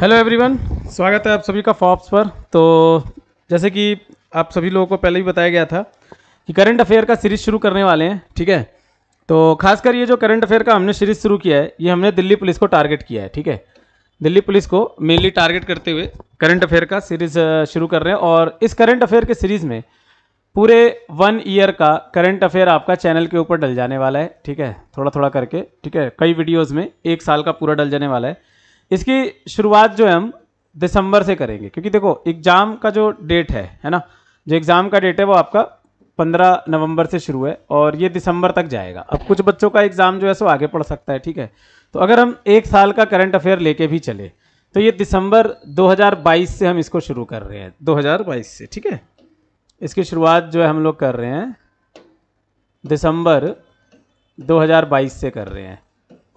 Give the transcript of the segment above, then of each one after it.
hello everyone स्वागत है आप सभी का फॉप्स पर तो जैसे कि आप सभी लोगों को पहले ही बताया गया था कि करंट अफेयर का सीरीज़ शुरू करने वाले हैं ठीक है तो खासकर ये जो करंट अफेयर का हमने सीरीज़ शुरू किया है ये हमने दिल्ली पुलिस को टारगेट किया है ठीक है दिल्ली पुलिस को मेनली टारगेट करते हुए करंट अफेयर का सीरीज़ शुरू कर रहे हैं और इस करंट अफेयर के सीरीज़ में पूरे वन ईयर का करंट अफेयर आपका चैनल के ऊपर डल जाने वाला है ठीक है थोड़ा थोड़ा करके ठीक है कई वीडियोज़ में एक साल का पूरा डल जाने वाला है इसकी शुरुआत जो है हम दिसंबर से करेंगे क्योंकि देखो एग्ज़ाम का जो डेट है है ना जो एग्ज़ाम का डेट है वो आपका पंद्रह नवंबर से शुरू है और ये दिसंबर तक जाएगा अब कुछ बच्चों का एग्ज़ाम जो है सो आगे पढ़ सकता है ठीक है तो अगर हम एक साल का करंट अफेयर लेके भी चले तो ये दिसंबर 2022 से हम इसको शुरू कर रहे हैं 2022 से ठीक है इसकी शुरुआत जो है हम लोग कर रहे हैं दिसंबर 2022 से कर रहे हैं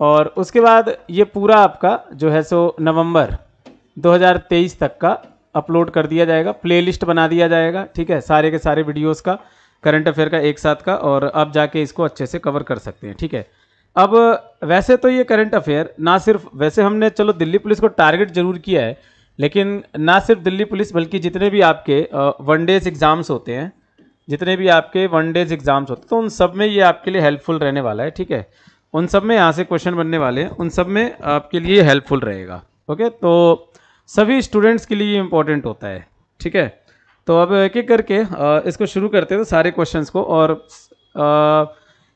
और उसके बाद ये पूरा आपका जो है सो नवंबर 2023 तक का अपलोड कर दिया जाएगा प्लेलिस्ट बना दिया जाएगा ठीक है सारे के सारे वीडियोस का करंट अफेयर का एक साथ का और आप जाके इसको अच्छे से कवर कर सकते हैं ठीक है अब वैसे तो ये करंट अफेयर ना सिर्फ वैसे हमने चलो दिल्ली पुलिस को टारगेट जरूर किया है लेकिन ना सिर्फ दिल्ली पुलिस बल्कि जितने भी आपके वन डेज एग्ज़ाम्स होते हैं जितने भी आपके वन डेज एग्ज़ाम्स होते हैं तो उन सब में ये आपके लिए हेल्पफुल रहने वाला है ठीक है उन सब में यहाँ से क्वेश्चन बनने वाले हैं उन सब में आपके लिए हेल्पफुल रहेगा ओके तो सभी स्टूडेंट्स के लिए इम्पोर्टेंट होता है ठीक है तो अब एक एक करके इसको शुरू करते हैं तो सारे क्वेश्चंस को और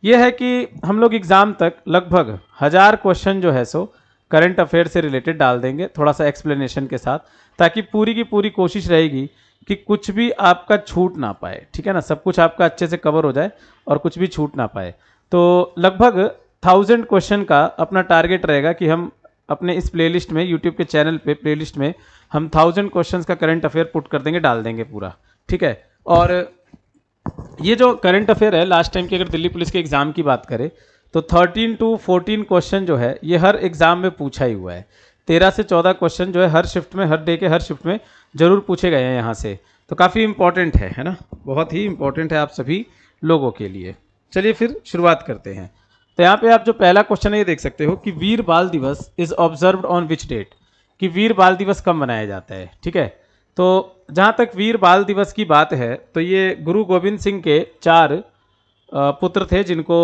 यह है कि हम लोग एग्ज़ाम तक लगभग हज़ार क्वेश्चन जो है सो करंट अफेयर से रिलेटेड डाल देंगे थोड़ा सा एक्सप्लेनेशन के साथ ताकि पूरी की पूरी कोशिश रहेगी कि कुछ भी आपका छूट ना पाए ठीक है ना सब कुछ आपका अच्छे से कवर हो जाए और कुछ भी छूट ना पाए तो लगभग थाउजेंड क्वेश्चन का अपना टारगेट रहेगा कि हम अपने इस प्लेलिस्ट में यूट्यूब के चैनल पे प्लेलिस्ट में हम थाउजेंड क्वेश्चन का करंट अफेयर पुट कर देंगे डाल देंगे पूरा ठीक है और ये जो करंट अफेयर है लास्ट टाइम की अगर दिल्ली पुलिस के एग्ज़ाम की बात करें तो थर्टीन टू फोर्टीन क्वेश्चन जो है ये हर एग्ज़ाम में पूछा ही हुआ है तेरह से चौदह क्वेश्चन जो है हर शिफ्ट में हर डे के हर शिफ्ट में ज़रूर पूछे गए हैं यहाँ से तो काफ़ी इंपॉर्टेंट है है ना बहुत ही इंपॉर्टेंट है आप सभी लोगों के लिए चलिए फिर शुरुआत करते हैं तो यहाँ पे आप जो पहला क्वेश्चन है ये देख सकते हो कि Veer Bal Diwas is observe on which date कि वीर बाल दिवस कब मनाया जाता है ठीक है तो जहाँ तक वीर बाल दिवस की बात है तो ये गुरु गोविंद सिंह के चार पुत्र थे जिनको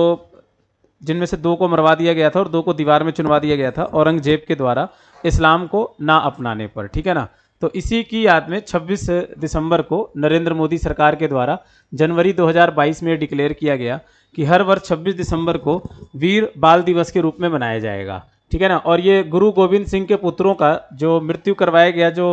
जिनमें से दो को मरवा दिया गया था और दो को दीवार में चुनवा दिया गया था औरंगजेब के द्वारा इस्लाम को ना अपनाने पर ठीक है ना तो इसी की याद में 26 दिसंबर को नरेंद्र मोदी सरकार के द्वारा जनवरी 2022 में डिक्लेयर किया गया कि हर वर्ष 26 दिसंबर को वीर बाल दिवस के रूप में मनाया जाएगा ठीक है ना और ये गुरु गोविंद सिंह के पुत्रों का जो मृत्यु करवाया गया जो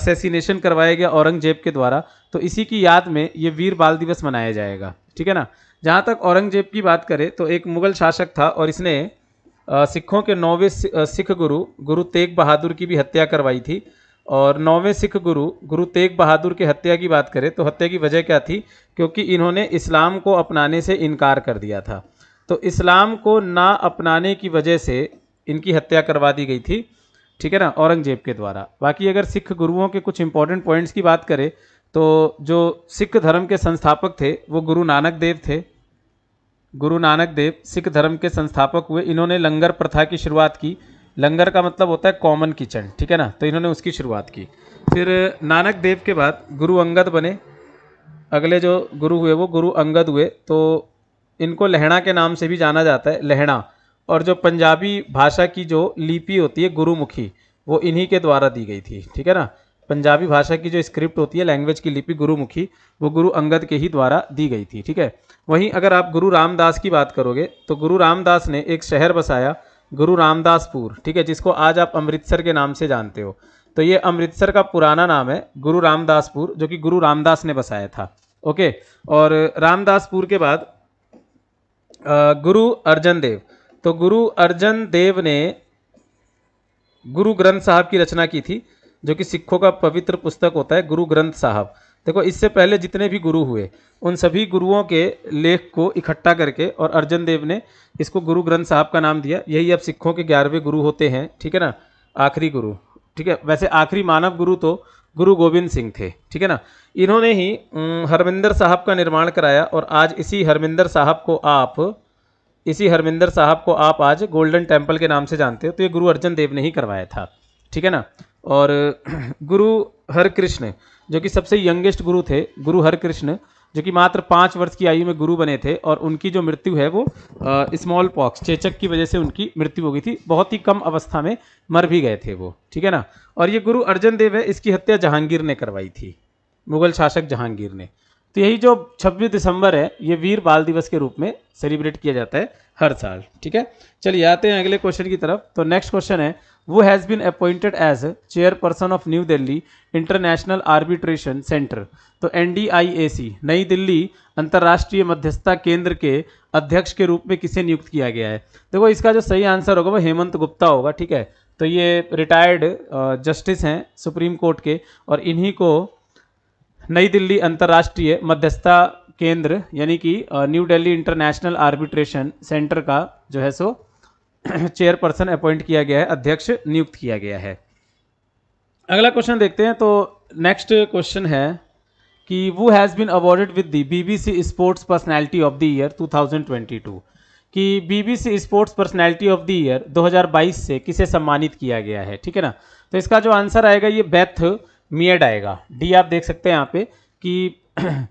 असेसिनेशन करवाया गया औरंगजेब के द्वारा तो इसी की याद में ये वीर बाल दिवस मनाया जाएगा ठीक है ना जहाँ तक औरंगजेब की बात करें तो एक मुगल शासक था और इसने सिखों के नौवे सिख गुरु गुरु तेग बहादुर की भी हत्या करवाई थी और नौवें सिख गुरु गुरु तेग बहादुर की हत्या की बात करें तो हत्या की वजह क्या थी क्योंकि इन्होंने इस्लाम को अपनाने से इनकार कर दिया था तो इस्लाम को ना अपनाने की वजह से इनकी हत्या करवा दी गई थी ठीक है ना औरंगजेब के द्वारा बाकी अगर सिख गुरुओं के कुछ इंपॉर्टेंट पॉइंट्स की बात करें तो जो सिख धर्म के संस्थापक थे वो गुरु नानक देव थे गुरु नानक देव सिख धर्म के संस्थापक हुए इन्होंने लंगर प्रथा की शुरुआत की लंगर का मतलब होता है कॉमन किचन ठीक है ना तो इन्होंने उसकी शुरुआत की फिर नानक देव के बाद गुरु अंगद बने अगले जो गुरु हुए वो गुरु अंगद हुए तो इनको लहणा के नाम से भी जाना जाता है लहणा और जो पंजाबी भाषा की जो लिपि होती है गुरुमुखी वो इन्हीं के द्वारा दी गई थी ठीक है ना पंजाबी भाषा की जो स्क्रिप्ट होती है लैंग्वेज की लिपि गुरुमुखी वो गुरु अंगद के ही द्वारा दी गई थी ठीक है वहीं अगर आप गुरु रामदास की बात करोगे तो गुरु रामदास ने एक शहर बसाया गुरु रामदासपुर ठीक है जिसको आज आप अमृतसर के नाम से जानते हो तो ये अमृतसर का पुराना नाम है गुरु रामदासपुर जो कि गुरु रामदास ने बसाया था ओके और रामदासपुर के बाद गुरु अर्जन देव तो गुरु अर्जन देव ने गुरु ग्रंथ साहब की रचना की थी जो कि सिखों का पवित्र पुस्तक होता है गुरु ग्रंथ साहब देखो इससे पहले जितने भी गुरु हुए उन सभी गुरुओं के लेख को इकट्ठा करके और अर्जन देव ने इसको गुरु ग्रंथ साहब का नाम दिया यही अब सिखों के ग्यारहवें गुरु होते हैं ठीक है ना आखिरी गुरु ठीक है वैसे आखिरी मानव गुरु तो गुरु गोविंद सिंह थे ठीक है ना इन्होंने ही हरमिंदर साहब का निर्माण कराया और आज इसी हरमिंदर साहब को आप इसी हरमिंदर साहब को आप आज गोल्डन टेम्पल के नाम से जानते हो तो ये गुरु अर्जन देव ने ही करवाया था ठीक है ना और गुरु हर कृष्ण जो कि सबसे यंगेस्ट गुरु थे गुरु हरकृष्ण जो कि मात्र पाँच वर्ष की आयु में गुरु बने थे और उनकी जो मृत्यु है वो स्मॉल पॉक्स चेचक की वजह से उनकी मृत्यु हो गई थी बहुत ही कम अवस्था में मर भी गए थे वो ठीक है ना और ये गुरु अर्जन देव है इसकी हत्या जहांगीर ने करवाई थी मुगल शासक जहांगीर ने तो यही जो 26 दिसंबर है ये वीर बाल दिवस के रूप में सेलिब्रेट किया जाता है हर साल ठीक है चलिए आते हैं अगले क्वेश्चन की तरफ तो नेक्स्ट क्वेश्चन है वो has been appointed as chairperson of New Delhi International Arbitration Centre तो एन नई दिल्ली अंतर्राष्ट्रीय मध्यस्थता केंद्र के अध्यक्ष के रूप में किसे नियुक्त किया गया है देखो तो इसका जो सही आंसर होगा वो हेमंत गुप्ता होगा ठीक है तो ये रिटायर्ड जस्टिस हैं सुप्रीम कोर्ट के और इन्हीं को नई दिल्ली अंतर्राष्ट्रीय मध्यस्थता केंद्र यानी कि New Delhi International Arbitration Centre का जो है सो चेयरपर्सन अपॉइंट किया गया है अध्यक्ष नियुक्त किया गया है अगला क्वेश्चन देखते हैं तो नेक्स्ट क्वेश्चन है कि वो has been awarded with the BBC Sports Personality of the Year 2022 कि BBC Sports Personality of the Year 2022 से किसे सम्मानित किया गया है ठीक है ना तो इसका जो आंसर आएगा ये बेथ मियड आएगा डी आप देख सकते हैं यहाँ पे कि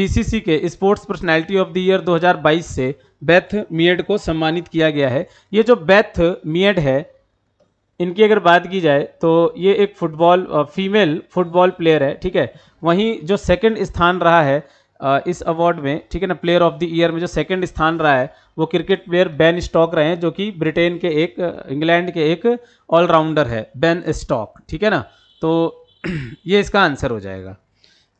बीसीसी के Sports Personality of the Year 2022 से बैथ मियड को सम्मानित किया गया है ये जो बैथ मियड है इनकी अगर बात की जाए तो ये एक फुटबॉल फीमेल फुटबॉल प्लेयर है ठीक है वहीं जो सेकंड स्थान रहा है इस अवार्ड में ठीक है ना प्लेयर ऑफ द ईयर में जो सेकंड स्थान रहा है वो क्रिकेट प्लेयर बेन स्टॉक रहे हैं जो कि ब्रिटेन के एक इंग्लैंड के एक ऑलराउंडर है बेन स्टॉक ठीक है ना तो ये इसका आंसर हो जाएगा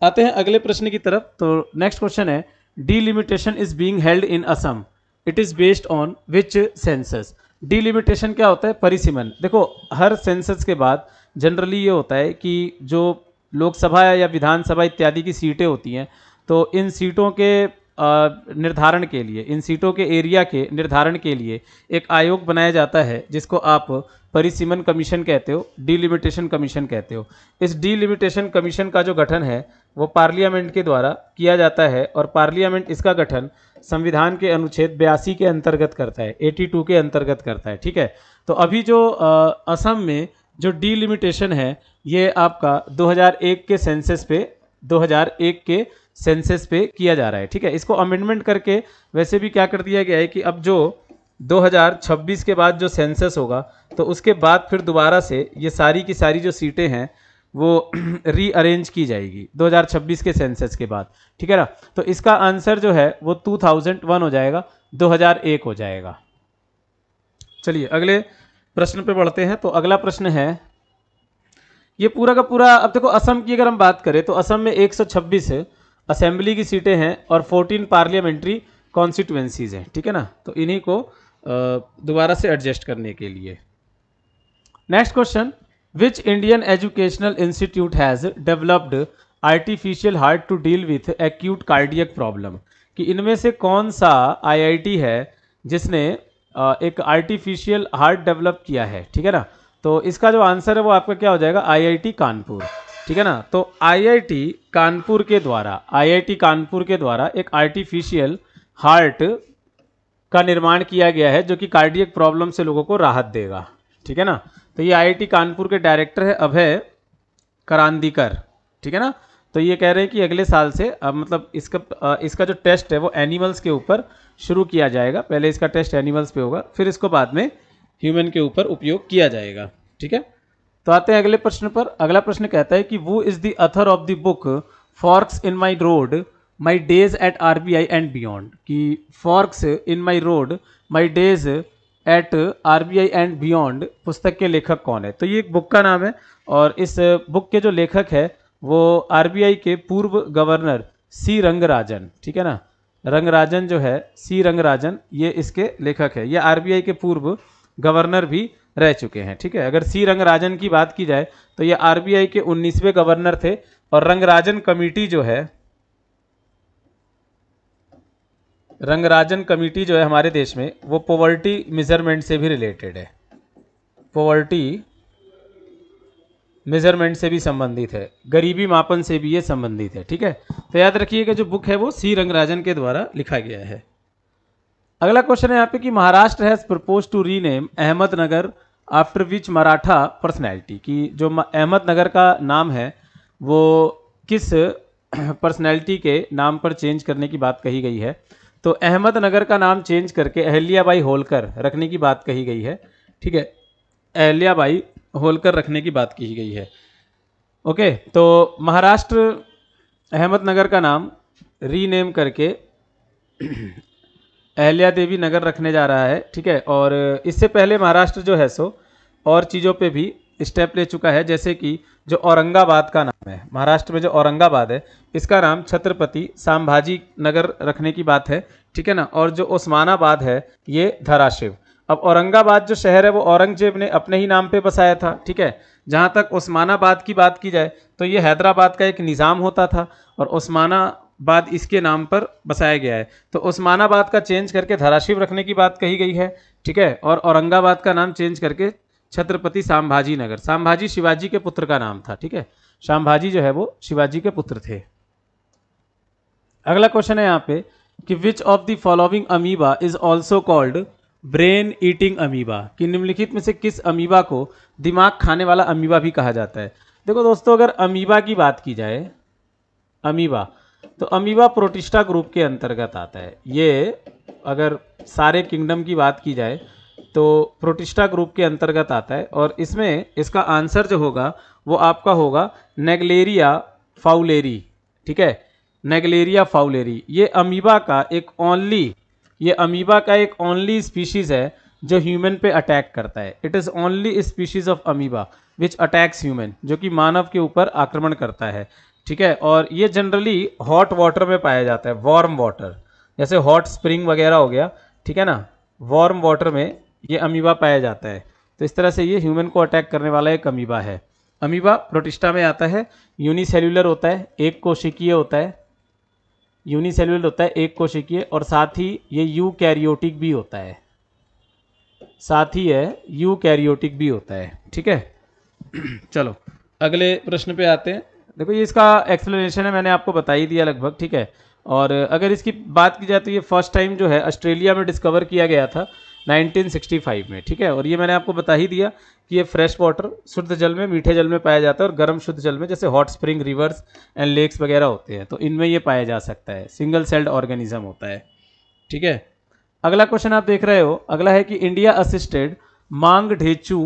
आते हैं अगले प्रश्न की तरफ तो नेक्स्ट क्वेश्चन है delimitation is being held in Assam it is based on which census delimitation क्या होता है परिसीमन देखो हर सेंसस के बाद जनरली ये होता है कि जो लोकसभा या विधानसभा इत्यादि की सीटें होती हैं तो इन सीटों के निर्धारण के लिए इन सीटों के एरिया के निर्धारण के लिए एक आयोग बनाया जाता है जिसको आप परिसीमन कमीशन कहते हो डीलिमिटेशन कमीशन कहते हो इस डीलिमिटेशन कमीशन का जो गठन है वो पार्लियामेंट के द्वारा किया जाता है और पार्लियामेंट इसका गठन संविधान के अनुच्छेद बयासी के अंतर्गत करता है 82 के अंतर्गत करता है ठीक है तो अभी जो असम में जो डीलिमिटेशन है ये आपका 2001 के सेंसेस पे 2001 के सेंसेस पे किया जा रहा है ठीक है इसको अमेंडमेंट करके वैसे भी क्या कर दिया गया है कि अब जो 2026 के बाद जो सेंसस होगा तो उसके बाद फिर दोबारा से ये सारी की सारी जो सीटें हैं वो रीअरेंज की जाएगी 2026 के सेंसस के बाद ठीक है ना तो इसका आंसर जो है वो 2001 हो जाएगा 2001 हो जाएगा चलिए अगले प्रश्न पे बढ़ते हैं तो अगला प्रश्न है ये पूरा का पूरा अब देखो असम की अगर हम बात करें तो असम में एक असेंबली की सीटें हैं और 14 पार्लियामेंट्री कॉन्स्टिट्यूएंसीज हैं ठीक है ना तो इन्हीं को दोबारा से एडजस्ट करने के लिए next question which Indian educational institute has developed artificial heart to deal with acute cardiac problem कि इनमें से कौन सा आईआईटी है जिसने एक आर्टिफिशियल हार्ट डेवलप किया है ठीक है ना तो इसका जो आंसर है वो आपका क्या हो जाएगा आईआईटी कानपुर ठीक है ना तो आईआईटी कानपुर के द्वारा आईआईटी कानपुर के द्वारा एक आर्टिफिशियल हार्ट का निर्माण किया गया है जो कि कार्डियक प्रॉब्लम से लोगों को राहत देगा ठीक है ना तो ये आईआईटी कानपुर के डायरेक्टर है अभय करांदीकर ठीक है ना तो ये कह रहे हैं कि अगले साल से अब मतलब इसका इसका जो टेस्ट है वो एनिमल्स के ऊपर शुरू किया जाएगा पहले इसका टेस्ट एनिमल्स पे होगा फिर इसको बाद में ह्यूमन के ऊपर उपयोग किया जाएगा ठीक है तो आते हैं अगले प्रश्न पर अगला प्रश्न कहता है कि वो is the author of the book Forks in My Road My Days at R B I and कि Forks in My Road My Days at R B I and पुस्तक के लेखक कौन है तो ये एक बुक का नाम है और इस बुक के जो लेखक है वो आर बी आई के पूर्व गवर्नर सी रंगराजन ठीक है ना रंगराजन जो है सी रंगराजन ये इसके लेखक है ये RBI के पूर्व गवर्नर भी रह चुके हैं ठीक है अगर सी रंगराजन की बात की जाए तो ये आर के 19वें गवर्नर थे और रंगराजन कमेटी जो है रंगराजन कमेटी जो है हमारे देश में वो पोवर्टी मेज़रमेंट से भी रिलेटेड है पॉवर्टी मेज़रमेंट से भी संबंधित है गरीबी मापन से भी ये संबंधित है ठीक है तो याद रखिएगा जो बुक है वो सी रंगराजन के द्वारा लिखा गया है अगला क्वेश्चन है यहाँ पे कि Maharashtra has propose to rename Ahmednagar after which Maratha personality कि जो अहमदनगर का नाम है वो किस पर्सनैलिटी के नाम पर चेंज करने की बात कही गई है तो अहमदनगर का नाम चेंज करके अहल्याबाई होलकर रखने की बात कही गई है ठीक है अहल्याबाई होलकर रखने की बात कही गई है ओके तो महाराष्ट्र अहमदनगर का नाम रीनेम करके अहल्या देवी नगर रखने जा रहा है ठीक है और इससे पहले महाराष्ट्र जो है सो और चीज़ों पे भी स्टेप ले चुका है जैसे कि जो औरंगाबाद का नाम है महाराष्ट्र में जो औरंगाबाद है इसका नाम छत्रपति सांभाजी नगर रखने की बात है ठीक है ना और जो ओस्मानाबाद है ये धराशिव अब औरंगाबाद जो शहर है वो औरंगजेब ने अपने ही नाम पे बसाया था ठीक है जहाँ तक ओस्मानाबाद की बात की जाए तो ये हैदराबाद का एक निज़ाम होता था और उस्मानाबाद इसके नाम पर बसाया गया है तो ओस्मानाबाद का चेंज करके धराशिव रखने की बात कही गई है ठीक है और औरंगाबाद का नाम चेंज करके छत्रपति सांभाजी नगर सांभाजी शिवाजी के पुत्र का नाम था ठीक है सांभाजी जो है वो शिवाजी के पुत्र थे अगला क्वेश्चन है यहाँ पे कि which of the following amoeba is also called brain eating amoeba कि निम्नलिखित में से किस अमीबा को दिमाग खाने वाला अमीबा भी कहा जाता है देखो दोस्तों अगर अमीबा की बात की जाए अमीबा तो अमीबा प्रोटिस्टा ग्रुप के अंतर्गत आता है ये अगर सारे किंगडम की बात की जाए तो प्रोटिस्टा ग्रुप के अंतर्गत आता है और इसमें इसका आंसर जो होगा वो आपका होगा नेगलेरिया फाउलेरी ठीक है नेगलेरिया फाउलेरी ये अमीबा का एक ओनली ये अमीबा का एक ओनली स्पीशीज़ है जो ह्यूमन पे अटैक करता है it is only species of amoeba which attacks human जो कि मानव के ऊपर आक्रमण करता है ठीक है और ये जनरली हॉट वाटर में पाया जाता है वार्म वाटर जैसे हॉट स्प्रिंग वगैरह हो गया ठीक है ना वार्म वाटर में ये अमीबा पाया जाता है तो इस तरह से ये ह्यूमन को अटैक करने वाला एक अमीबा है अमीबा प्रोटिस्टा में आता है यूनिसेल्यूलर होता है एक कोशिकीय होता है यूनिसेल्यूलर होता है एक कोशिकीय और साथ ही ये यू कैरियोटिक भी होता है साथ ही है यू कैरियोटिक भी होता है ठीक है चलो अगले प्रश्न पे आते हैं देखो ये इसका एक्सप्लेनेशन है मैंने आपको बता ही दिया लगभग ठीक है और अगर इसकी बात की जाए तो ये फर्स्ट टाइम जो है ऑस्ट्रेलिया में डिस्कवर किया गया था 1965 में ठीक है और ये मैंने आपको बता ही दिया कि ये फ्रेश वाटर शुद्ध जल में मीठे जल में पाया जाता है और गर्म शुद्ध जल में जैसे hot spring rivers and lakes वगैरह होते हैं तो इनमें ये पाया जा सकता है सिंगल सेल्ड ऑर्गेनिज्म होता है ठीक है अगला क्वेश्चन आप देख रहे हो अगला है कि India assisted Mangdechhu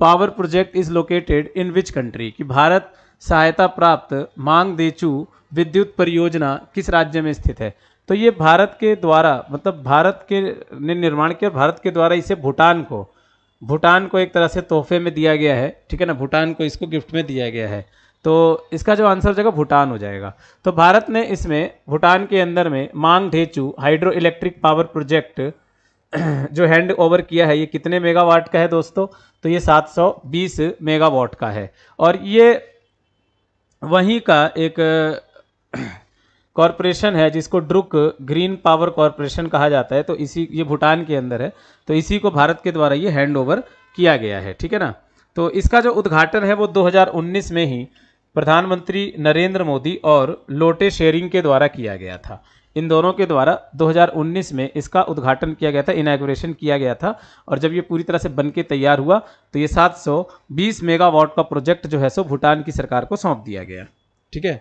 power project is located in which country कि भारत सहायता प्राप्त मांग देचू विद्युत परियोजना किस राज्य में स्थित है तो ये भारत के द्वारा मतलब भारत के ने निर्माण किया भारत के द्वारा इसे भूटान को भूटान को एक तरह से तोहफे में दिया गया है ठीक है ना भूटान को इसको गिफ्ट में दिया गया है तो इसका जो आंसर हो जाएगा भूटान हो जाएगा तो भारत ने इसमें भूटान के अंदर में Mangdechhu hydro electric power project जो हैंड ओवर किया है ये कितने मेगावाट का है दोस्तों तो ये 720 मेगावाट का है और ये वहीं का एक कॉरपोरेशन है जिसको ड्रुक ग्रीन पावर कॉरपोरेशन कहा जाता है तो इसी ये भूटान के अंदर है तो इसी को भारत के द्वारा ये हैंड ओवर किया गया है ठीक है ना तो इसका जो उद्घाटन है वो 2019 में ही प्रधानमंत्री नरेंद्र मोदी और लोटे शेयरिंग के द्वारा किया गया था इन दोनों के द्वारा 2019 में इसका उद्घाटन किया गया था इनाग्रेशन किया गया था और जब ये पूरी तरह से बन के तैयार हुआ तो ये 720 मेगावाट का प्रोजेक्ट जो है सो भूटान की सरकार को सौंप दिया गया ठीक है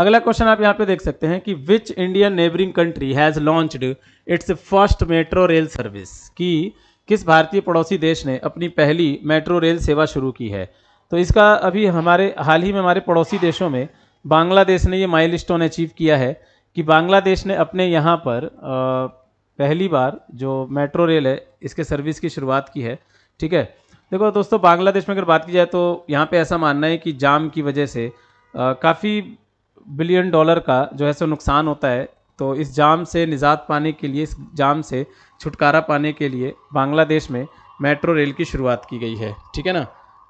अगला क्वेश्चन आप यहाँ पे देख सकते हैं कि which Indian neighbouring country has launched its first metro rail service कि किस भारतीय पड़ोसी देश ने अपनी पहली मेट्रो रेल सेवा शुरू की है तो इसका अभी हमारे हाल ही में हमारे पड़ोसी देशों में बांग्लादेश ने ये माइल स्टोन अचीव किया है कि बांग्लादेश ने अपने यहाँ पर पहली बार जो मेट्रो रेल है इसके सर्विस की शुरुआत की है ठीक है देखो दोस्तों बांग्लादेश में अगर बात की जाए तो यहाँ पे ऐसा मानना है कि जाम की वजह से काफ़ी बिलियन डॉलर का जो है सो नुकसान होता है तो इस जाम से निजात पाने के लिए इस जाम से छुटकारा पाने के लिए बांग्लादेश में मेट्रो रेल की शुरुआत की गई है ठीक है ना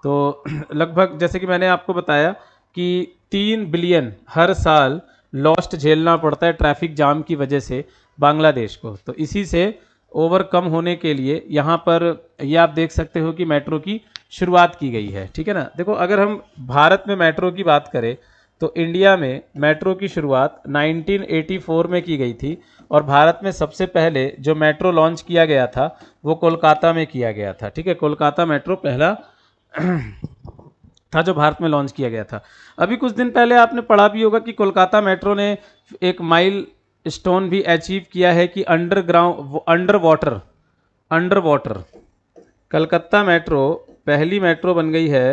तो लगभग जैसे कि मैंने आपको बताया कि तीन बिलियन हर साल लॉस्ट झेलना पड़ता है ट्रैफिक जाम की वजह से बांग्लादेश को तो इसी से ओवरकम होने के लिए यहाँ पर ये आप देख सकते हो कि मेट्रो की शुरुआत की गई है ठीक है ना देखो अगर हम भारत में मेट्रो की बात करें तो इंडिया में मेट्रो की शुरुआत 1984 में की गई थी और भारत में सबसे पहले जो मेट्रो लॉन्च किया गया था वो कोलकाता में किया गया था ठीक है कोलकाता मेट्रो पहला था जो भारत में लॉन्च किया गया था अभी कुछ दिन पहले आपने पढ़ा भी होगा कि कोलकाता मेट्रो ने एक माइल स्टोन भी अचीव किया है कि underground under water under water Calcutta metro पहली मेट्रो बन गई है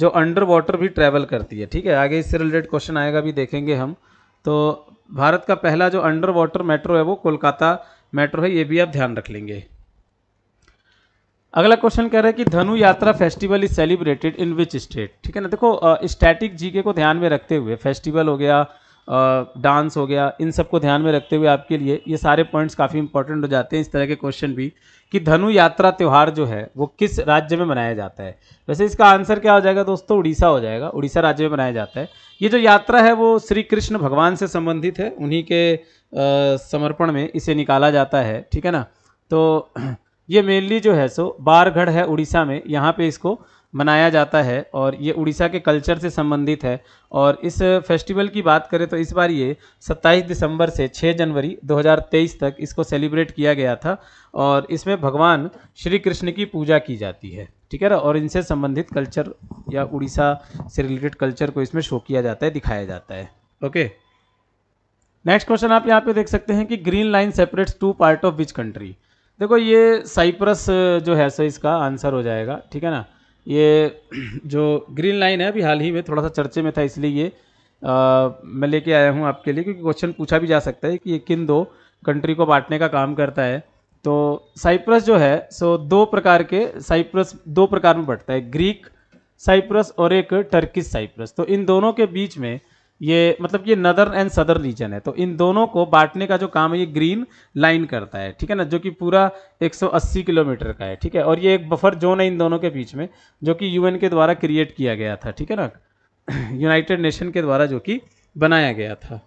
जो अंडर वाटर भी ट्रैवल करती है ठीक है आगे इससे रिलेटेड क्वेश्चन आएगा भी देखेंगे हम तो भारत का पहला जो अंडर वाटर मेट्रो है वो कोलकाता मेट्रो है ये भी आप ध्यान रख लेंगे अगला क्वेश्चन कह रहा है कि Dhanu Yatra festival is celebrated in which state ठीक है ना देखो स्टैटिक जीके को ध्यान में रखते हुए फेस्टिवल हो गया डांस हो गया इन सब को ध्यान में रखते हुए आपके लिए ये सारे पॉइंट्स काफ़ी इंपॉर्टेंट हो जाते हैं इस तरह के क्वेश्चन भी कि धनु यात्रा त्यौहार जो है वो किस राज्य में मनाया जाता है वैसे इसका आंसर क्या हो जाएगा दोस्तों उड़ीसा हो जाएगा उड़ीसा राज्य में मनाया जाता है ये जो यात्रा है वो श्री कृष्ण भगवान से संबंधित है उन्हीं के आ, समर्पण में इसे निकाला जाता है ठीक है ना तो ये मेनली जो है सो बारगढ़ है उड़ीसा में यहाँ पे इसको मनाया जाता है और ये उड़ीसा के कल्चर से संबंधित है और इस फेस्टिवल की बात करें तो इस बार ये 27 दिसंबर से 6 जनवरी 2023 तक इसको सेलिब्रेट किया गया था और इसमें भगवान श्री कृष्ण की पूजा की जाती है ठीक है ना और इनसे संबंधित कल्चर या उड़ीसा से रिलेटेड कल्चर को इसमें शो किया जाता है दिखाया जाता है ओके नेक्स्ट क्वेश्चन आप यहाँ पे देख सकते हैं कि green line separates two part of which country देखो ये साइप्रस जो है सो इसका आंसर हो जाएगा ठीक है ना ये जो ग्रीन लाइन है अभी हाल ही में थोड़ा सा चर्चे में था इसलिए ये आ, मैं लेके आया हूँ आपके लिए क्योंकि क्वेश्चन पूछा भी जा सकता है कि ये किन दो कंट्री को बांटने का काम करता है तो साइप्रस जो है सो दो प्रकार के साइप्रस दो प्रकार में बढ़ता है ग्रीक साइप्रस और एक टर्किस साइप्रस तो इन दोनों के बीच में ये मतलब ये नदर एंड सदर रीजन है तो इन दोनों को बांटने का जो काम है ये ग्रीन लाइन करता है ठीक है ना जो कि पूरा 180 किलोमीटर का है ठीक है और ये एक बफर जोन है इन दोनों के बीच में जो कि यूएन के द्वारा क्रिएट किया गया था ठीक है ना यूनाइटेड नेशन के द्वारा जो कि बनाया गया था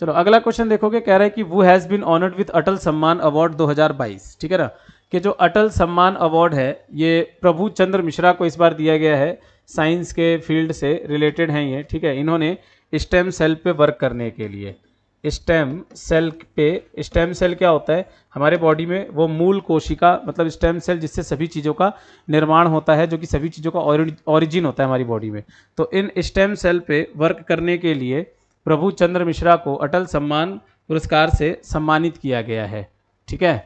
चलो अगला क्वेश्चन देखोगे कह रहा है कि वो has been honoured with Atal Samman award दो ठीक है ना कि जो अटल सम्मान अवार्ड है ये प्रभु चंद्र मिश्रा को इस बार दिया गया है साइंस के फील्ड से रिलेटेड हैं ये ठीक है इन्होंने स्टेम सेल पे वर्क करने के लिए स्टेम सेल पे स्टेम सेल क्या होता है हमारे बॉडी में वो मूल कोशिका मतलब स्टेम सेल जिससे सभी चीज़ों का निर्माण होता है जो कि सभी चीज़ों का ओरिजिन होता है हमारी बॉडी में तो इन स्टेम सेल पे वर्क करने के लिए प्रभु चंद्र मिश्रा को अटल सम्मान पुरस्कार से सम्मानित किया गया है ठीक है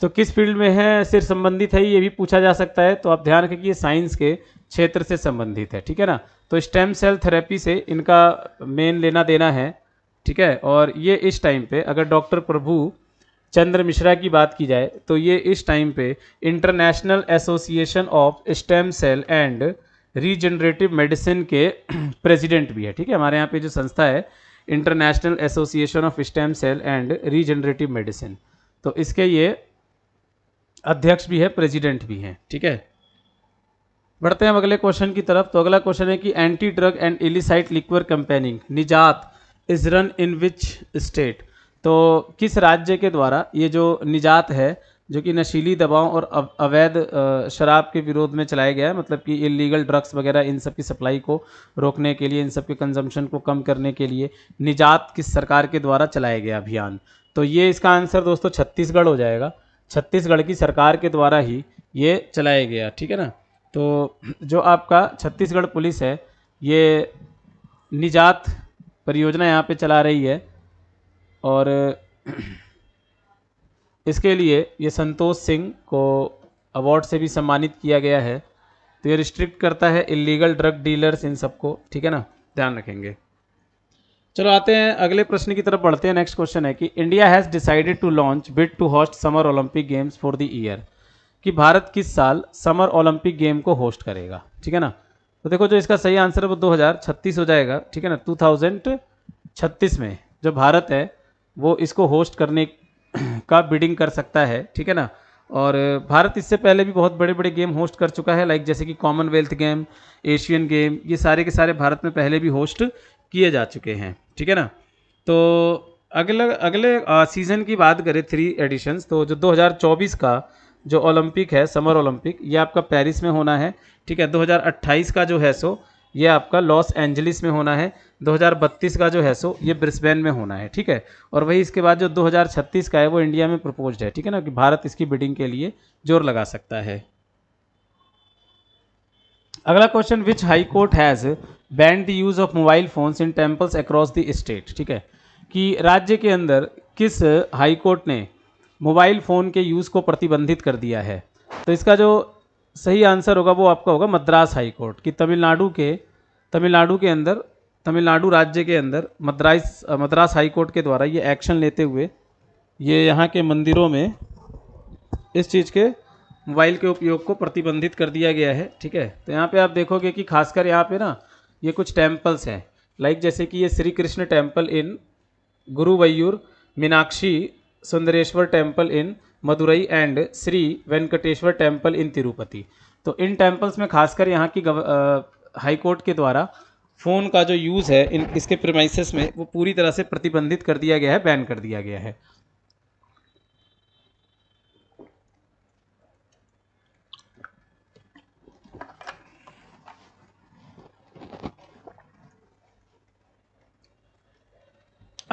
तो किस फील्ड में है सिर संबंधित है ये भी पूछा जा सकता है तो आप ध्यान रखें कि ये साइंस के क्षेत्र से संबंधित है ठीक है ना तो स्टेम सेल थेरेपी से इनका मेन लेना देना है ठीक है और ये इस टाइम पे अगर डॉक्टर प्रभु चंद्र मिश्रा की बात की जाए तो ये इस टाइम पे International Association of Stem Cell and Regenerative Medicine के प्रेसिडेंट भी है ठीक है हमारे यहाँ पे जो संस्था है International Association of Stem Cell and Regenerative Medicine तो इसके ये अध्यक्ष भी है प्रेसिडेंट भी है ठीक है बढ़ते हैं अगले क्वेश्चन की तरफ तो अगला क्वेश्चन है कि anti drug and illicit liquor campaigning Nijaat is run in which state तो किस राज्य के द्वारा ये जो निजात है जो कि नशीली दवाओं और अवैध शराब के विरोध में चलाया गया है मतलब कि इलीगल ड्रग्स वगैरह इन सब की सप्लाई को रोकने के लिए इन सब के कंजम्पशन को कम करने के लिए निजात किस सरकार के द्वारा चलाया गया अभियान तो ये इसका आंसर दोस्तों छत्तीसगढ़ हो जाएगा छत्तीसगढ़ की सरकार के द्वारा ही ये चलाया गया ठीक है ना तो जो आपका छत्तीसगढ़ पुलिस है ये निजात परियोजना यहाँ पे चला रही है और इसके लिए ये संतोष सिंह को अवार्ड से भी सम्मानित किया गया है तो ये रिस्ट्रिक्ट करता है इलीगल ड्रग डीलर्स इन सबको ठीक है ना ध्यान रखेंगे चलो आते हैं अगले प्रश्न की तरफ बढ़ते हैं नेक्स्ट क्वेश्चन है कि India has decided to launch bid to host Summer Olympic Games for the year कि भारत किस साल समर ओलंपिक गेम को होस्ट करेगा ठीक है ना तो देखो जो इसका सही आंसर है वो 2036 हो जाएगा ठीक है ना 2036 में जो भारत है वो इसको होस्ट करने का बिडिंग कर सकता है ठीक है ना और भारत इससे पहले भी बहुत बड़े बड़े गेम होस्ट कर चुका है लाइक जैसे कि कॉमनवेल्थ गेम एशियन गेम ये सारे के सारे भारत में पहले भी होस्ट किए जा चुके हैं ठीक है ना तो अगले अगले सीज़न की बात करें थ्री एडिशंस तो जो 2024 का जो ओलंपिक है समर ओलंपिक ये आपका पेरिस में होना है ठीक है 2028 का जो है सो ये आपका लॉस एंजलिस में होना है 2032 का जो है सो ये ब्रिस्बेन में होना है ठीक है और वही इसके बाद जो 2036 का है वो इंडिया में प्रपोज्ड है ठीक है ना कि भारत इसकी बिडिंग के लिए जोर लगा सकता है अगला question which high court has banned the use of mobile phones in temples across the state ठीक है कि राज्य के अंदर किस हाई कोर्ट ने मोबाइल फ़ोन के यूज़ को प्रतिबंधित कर दिया है तो इसका जो सही आंसर होगा वो आपका होगा मद्रास हाई कोर्ट कि तमिलनाडु के तमिलनाडु के अंदर तमिलनाडु राज्य के अंदर मद्रास मद्रास हाई कोर्ट के द्वारा ये एक्शन लेते हुए ये यहाँ के मंदिरों में इस चीज़ के मोबाइल के उपयोग को प्रतिबंधित कर दिया गया है ठीक है तो यहाँ पे आप देखोगे कि खासकर यहाँ पे ना ये कुछ टेम्पल्स हैं लाइक जैसे कि ये Shri Krishna temple in Guruvayur Meenakshi Sundareswarar temple in Madurai and Shri Venkateswara temple in Tirupati तो इन टेम्पल्स में खासकर यहाँ की गव हाईकोर्ट के द्वारा फ़ोन का जो यूज़ है इन इसके प्रमाइसिस में वो पूरी तरह से प्रतिबंधित कर दिया गया है बैन कर दिया गया है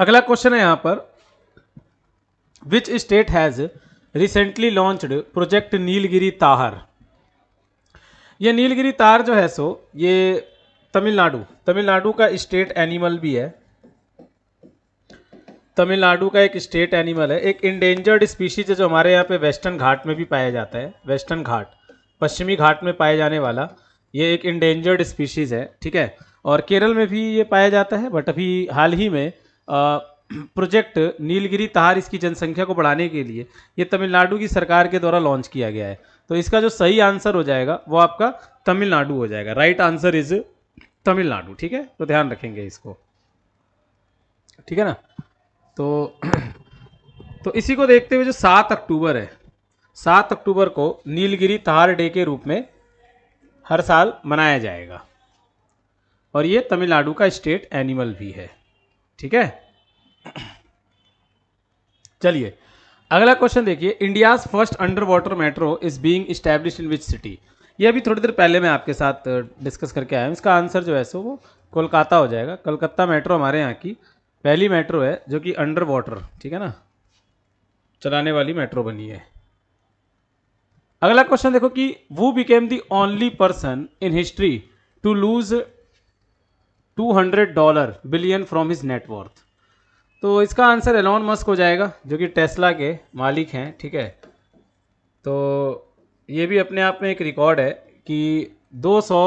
अगला क्वेश्चन है यहाँ पर which state has recently launched project Nilgiri tahr ये नीलगिरी तार जो है सो ये तमिलनाडु तमिलनाडु का स्टेट एनिमल भी है तमिलनाडु का एक स्टेट एनिमल है एक इंडेंजर्ड स्पीशीज है जो हमारे यहाँ पे वेस्टर्न घाट में भी पाया जाता है वेस्टर्न घाट पश्चिमी घाट में पाया जाने वाला ये एक इंडेंजर्ड स्पीशीज़ है ठीक है और केरल में भी ये पाया जाता है बट अभी हाल ही में प्रोजेक्ट नीलगिरी तहार इसकी जनसंख्या को बढ़ाने के लिए ये तमिलनाडु की सरकार के द्वारा लॉन्च किया गया है तो इसका जो सही आंसर हो जाएगा वो आपका तमिलनाडु हो जाएगा राइट आंसर इज तमिलनाडु ठीक है तो ध्यान रखेंगे इसको ठीक है ना तो तो इसी को देखते हुए जो सात अक्टूबर है सात अक्टूबर को नीलगिरी तहार डे के रूप में हर साल मनाया जाएगा और ये तमिलनाडु का स्टेट एनिमल भी है ठीक है चलिए अगला क्वेश्चन देखिए India first under water metro is being establish in which city ये अभी थोड़ी देर पहले मैं आपके साथ डिस्कस करके आया हूँ इसका आंसर जो है सो वो कोलकाता हो जाएगा कलकत्ता मेट्रो हमारे यहाँ की पहली मेट्रो है जो कि अंडर वाटर ठीक है ना चलाने वाली मेट्रो बनी है अगला क्वेश्चन देखो कि वो became the only person in history to lose two hundred dollar billion from his net worth तो इसका आंसर एलॉन मस्क हो जाएगा जो कि टेस्ला के मालिक हैं ठीक है तो ये भी अपने आप में एक रिकॉर्ड है कि 200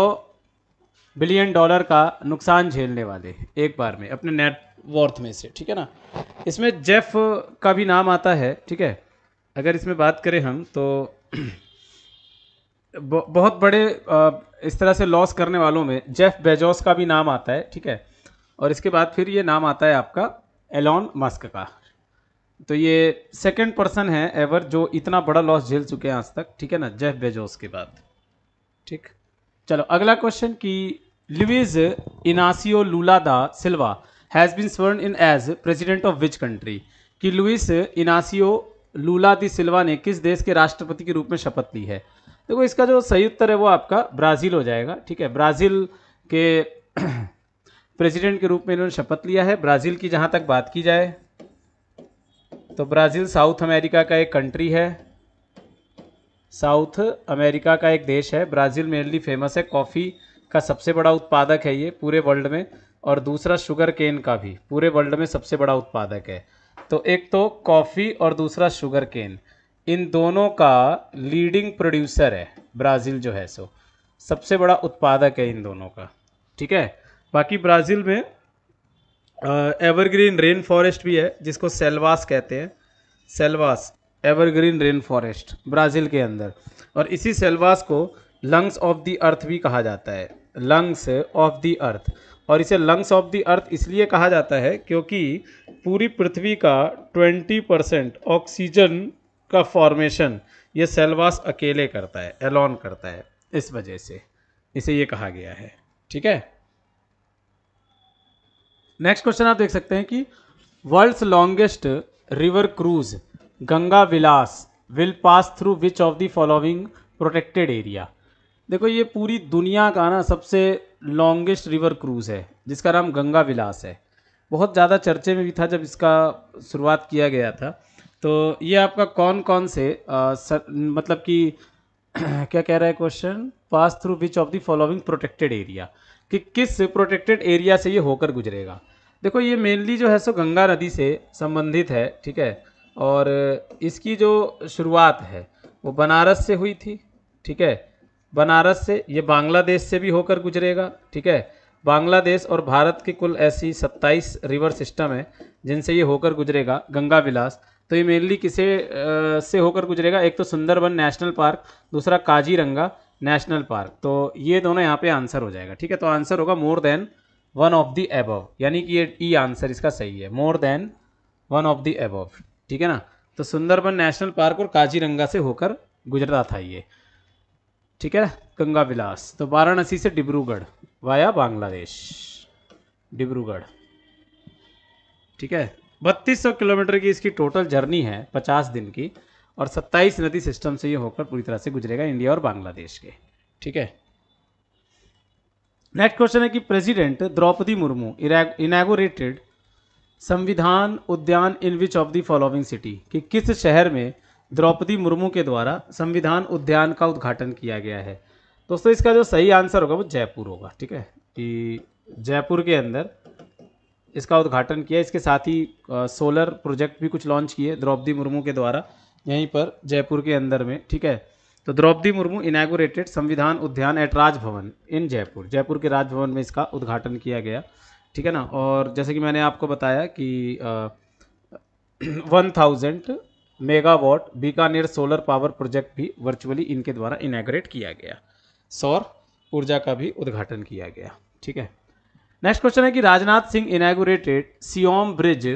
बिलियन डॉलर का नुकसान झेलने वाले एक बार में अपने नेटवर्थ में से ठीक है ना इसमें जेफ का भी नाम आता है ठीक है अगर इसमें बात करें हम तो बहुत बड़े इस तरह से लॉस करने वालों में जेफ बेजोस का भी नाम आता है ठीक है और इसके बाद फिर ये नाम आता है आपका एलॉन मस्क का तो ये सेकंड पर्सन है एवर जो इतना बड़ा लॉस झेल चुके हैं आज तक ठीक है ना जेफ बेजोस के बाद ठीक चलो अगला क्वेश्चन कि लुइज Inacio Lula da Silva has been sworn in as president of which country कि Luis Inacio Lula da Silva ने किस देश के राष्ट्रपति के रूप में शपथ ली है देखो इसका जो सही उत्तर है वो आपका ब्राज़ील हो जाएगा ठीक है ब्राज़ील के प्रेसिडेंट के रूप में इन्होंने शपथ लिया है ब्राज़ील की जहाँ तक बात की जाए तो ब्राज़ील साउथ अमेरिका का एक कंट्री है साउथ अमेरिका का एक देश है ब्राज़ील मेनली फेमस है कॉफ़ी का सबसे बड़ा उत्पादक है ये पूरे वर्ल्ड में और दूसरा शुगर केन का भी पूरे वर्ल्ड में सबसे बड़ा उत्पादक है तो एक तो कॉफ़ी और दूसरा शुगर केन इन दोनों का लीडिंग प्रोड्यूसर है ब्राज़ील जो है सो सबसे बड़ा उत्पादक है इन दोनों का ठीक है बाकी ब्राज़ील में एवरग्रीन रेन फॉरेस्ट भी है जिसको सेलवास कहते हैं selvas evergreen rain forest Brazil के अंदर और इसी सेलवास को लंग्स ऑफ द अर्थ भी कहा जाता है लंग्स ऑफ द अर्थ और इसे लंग्स ऑफ द अर्थ इसलिए कहा जाता है क्योंकि पूरी पृथ्वी का 20 परसेंट ऑक्सीजन का फॉर्मेशन ये सेलवास अकेले करता है एलॉन करता है इस वजह से इसे ये कहा गया है ठीक है नेक्स्ट क्वेश्चन आप देख सकते हैं कि world's longest river cruise Ganga Vilas will pass through which of the following protected area देखो ये पूरी दुनिया का ना सबसे लॉन्गेस्ट रिवर क्रूज है जिसका नाम गंगा विलास है बहुत ज़्यादा चर्चे में भी था जब इसका शुरुआत किया गया था तो ये आपका कौन कौन से आ, सर, मतलब कि क्या कह रहा है question pass through which of the following protected area कि किस प्रोटेक्टेड एरिया से ये होकर गुजरेगा देखो ये मेनली जो है सो गंगा नदी से संबंधित है ठीक है और इसकी जो शुरुआत है वो बनारस से हुई थी ठीक है बनारस से ये बांग्लादेश से भी होकर गुजरेगा ठीक है बांग्लादेश और भारत के कुल ऐसी 27 रिवर सिस्टम है जिनसे ये होकर गुजरेगा गंगा विलास तो ये मेनली किसे आ, से होकर गुजरेगा एक तो सुंदरबन नेशनल पार्क दूसरा काजीरंगा नेशनल पार्क तो ये दोनों यहाँ पे आंसर हो जाएगा ठीक है तो आंसर होगा more than one of the above यानी कि ये ई आंसर इसका सही है more than one of the above ठीक है ना तो सुंदरबन नेशनल पार्क और काजीरंगा से होकर गुजरता था ये ठीक है गंगा विलास तो वाराणसी से डिब्रूगढ़ वाया बांग्लादेश डिब्रूगढ़ ठीक है बत्तीस किलोमीटर की इसकी टोटल जर्नी है पचास दिन की और 27 नदी सिस्टम से ये होकर पूरी तरह से गुजरेगा इंडिया और बांग्लादेश के ठीक है नेक्स्ट क्वेश्चन है कि president Draupadi Murmu inaugurated Samvidhan Udyan in which of the following city कि किस शहर में द्रौपदी मुर्मू के द्वारा संविधान उद्यान का उद्घाटन किया गया है दोस्तों इसका जो सही आंसर होगा वो जयपुर होगा ठीक है कि जयपुर के अंदर इसका उद्घाटन किया इसके साथ ही सोलर प्रोजेक्ट भी कुछ लॉन्च किए द्रौपदी मुर्मू के द्वारा यहीं पर जयपुर के अंदर में ठीक है तो Draupadi Murmu inaugurated Samvidhan Udyan at Raj Bhavan in Jaipur Jaipur के राजभवन में इसका उद्घाटन किया गया ठीक है ना और जैसे कि मैंने आपको बताया कि one thousand megawatt Bikaner solar power project भी वर्चुअली इनके द्वारा इनाग्रेट किया गया सौर ऊर्जा का भी उद्घाटन किया गया ठीक है नेक्स्ट क्वेश्चन है कि Rajnath Singh inaugurated Siyom bridge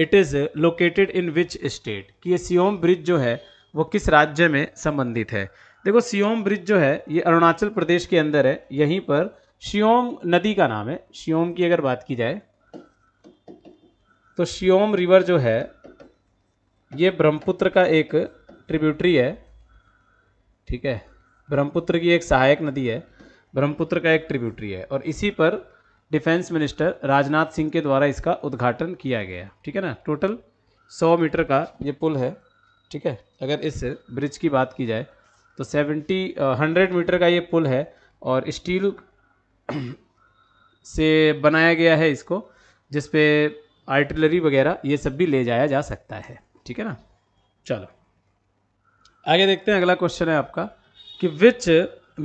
it is located in which state कि ये सियोम ब्रिज जो है वो किस राज्य में संबंधित है देखो सियोम ब्रिज जो है ये अरुणाचल प्रदेश के अंदर है यहीं पर शियोम नदी का नाम है शियोम की अगर बात की जाए तो शियोम रिवर जो है ये ब्रह्मपुत्र का एक ट्रिब्यूटरी है ठीक है ब्रह्मपुत्र की एक सहायक नदी है ब्रह्मपुत्र का एक ट्रिब्यूटरी है और इसी पर डिफेंस मिनिस्टर राजनाथ सिंह के द्वारा इसका उद्घाटन किया गया ठीक है ना टोटल सौ मीटर का ये पुल है ठीक है अगर इस ब्रिज की बात की जाए तो सेवेंटी हंड्रेड मीटर का ये पुल है और स्टील से बनाया गया है इसको जिसपे आर्टिलरी वगैरह ये सब भी ले जाया जा सकता है ठीक है ना चलो आगे देखते हैं अगला क्वेश्चन है आपका कि which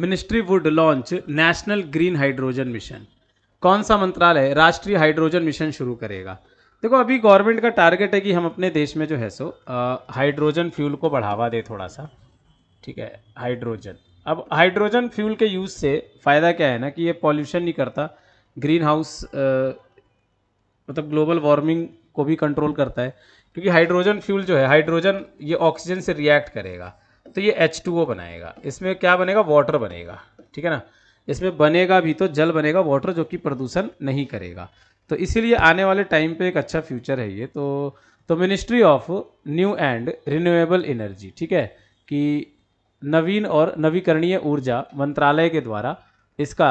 ministry would launch National Green Hydrogen Mission कौन सा मंत्रालय राष्ट्रीय हाइड्रोजन मिशन शुरू करेगा देखो अभी गवर्नमेंट का टारगेट है कि हम अपने देश में जो है सो हाइड्रोजन फ्यूल को बढ़ावा दे थोड़ा सा ठीक है हाइड्रोजन अब हाइड्रोजन फ्यूल के यूज़ से फ़ायदा क्या है ना कि ये पॉल्यूशन नहीं करता ग्रीन हाउस मतलब ग्लोबल वार्मिंग को भी कंट्रोल करता है क्योंकि हाइड्रोजन फ्यूल जो है हाइड्रोजन ये ऑक्सीजन से रिएक्ट करेगा तो ये एच बनाएगा इसमें क्या बनेगा वाटर बनेगा ठीक है ना इसमें बनेगा भी तो जल बनेगा वाटर जो कि प्रदूषण नहीं करेगा तो इसीलिए आने वाले टाइम पे एक अच्छा फ्यूचर है ये तो तो Ministry of New and Renewable Energy ठीक है कि नवीन और नवीकरणीय ऊर्जा मंत्रालय के द्वारा इसका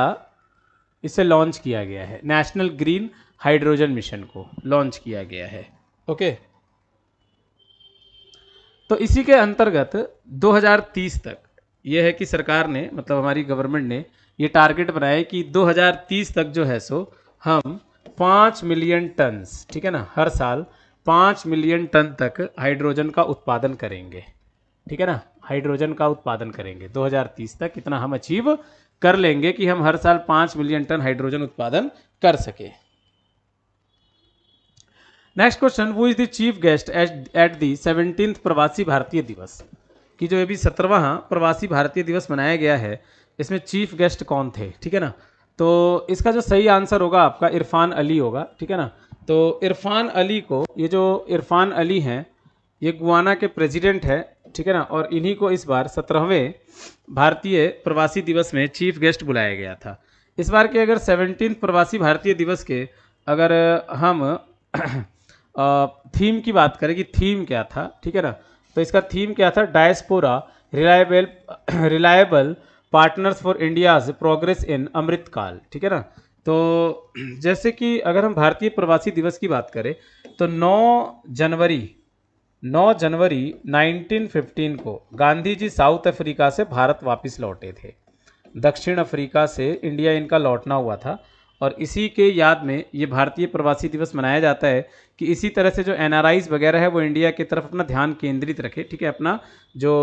इसे लॉन्च किया गया है नेशनल ग्रीन हाइड्रोजन मिशन को लॉन्च किया गया है ओके तो इसी के अंतर्गत 2030 तक यह है कि सरकार ने मतलब हमारी गवर्नमेंट ने ये टारगेट बनाए कि 2030 तक जो है सो हम पाँच मिलियन टन्स ठीक है ना हर साल पाँच मिलियन टन तक हाइड्रोजन का उत्पादन करेंगे ठीक है ना हाइड्रोजन का उत्पादन करेंगे 2030 तक इतना हम अचीव कर लेंगे कि हम हर साल पाँच मिलियन टन हाइड्रोजन उत्पादन कर सके next question who is the chief guest at at the seventeen Pravasi Bharatiya दिवस कि जो अभी सत्रवा प्रवासी भारतीय दिवस मनाया गया है इसमें चीफ गेस्ट कौन थे ठीक है ना तो इसका जो सही आंसर होगा आपका इरफान अली होगा ठीक है ना तो इरफान अली को ये जो इरफान अली हैं ये गुआना के प्रेसिडेंट है ठीक है ना और इन्हीं को इस बार सत्रहवें भारतीय प्रवासी दिवस में चीफ गेस्ट बुलाया गया था इस बार के अगर सेवनटीन प्रवासी भारतीय दिवस के अगर हम थीम की बात करें कि थीम क्या था ठीक है ना तो इसका थीम क्या था diaspora reliable reliable partners for India's progress in Amrit Kaal ठीक है ना तो जैसे कि अगर हम भारतीय प्रवासी दिवस की बात करें तो 9 जनवरी 9 जनवरी 1915 को गांधी जी साउथ अफ्रीका से भारत वापस लौटे थे दक्षिण अफ्रीका से इंडिया इनका लौटना हुआ था और इसी के याद में ये भारतीय प्रवासी दिवस मनाया जाता है कि इसी तरह से जो एन वगैरह है वो इंडिया की तरफ अपना ध्यान केंद्रित रखे ठीक है अपना जो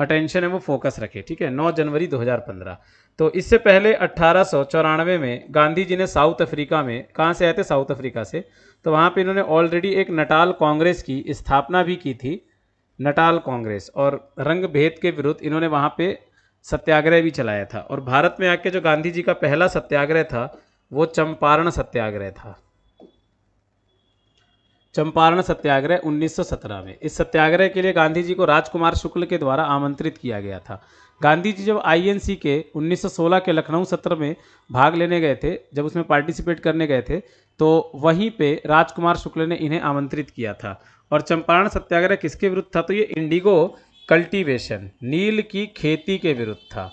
अटेंशन है वो फोकस रखे ठीक है 9 जनवरी 2015 तो इससे पहले अट्ठारह में गांधी जी ने साउथ अफ्रीका में कहाँ से आए थे साउथ अफ्रीका से तो वहाँ पे इन्होंने ऑलरेडी एक नटाल कांग्रेस की स्थापना भी की थी नटाल कांग्रेस और रंग भेद के विरुद्ध इन्होंने वहाँ पे सत्याग्रह भी चलाया था और भारत में आके जो गांधी जी का पहला सत्याग्रह था वो चंपारण सत्याग्रह था चंपारण सत्याग्रह 1917 में इस सत्याग्रह के लिए गांधी जी को राजकुमार शुक्ल के द्वारा आमंत्रित किया गया था गांधी जी जब आईएनसी के 1916 के लखनऊ सत्र में भाग लेने गए थे जब उसमें पार्टिसिपेट करने गए थे तो वहीं पे राजकुमार शुक्ल ने इन्हें आमंत्रित किया था और चंपारण सत्याग्रह किसके विरुद्ध था तो ये इंडिगो कल्टीवेशन नील की खेती के विरुद्ध था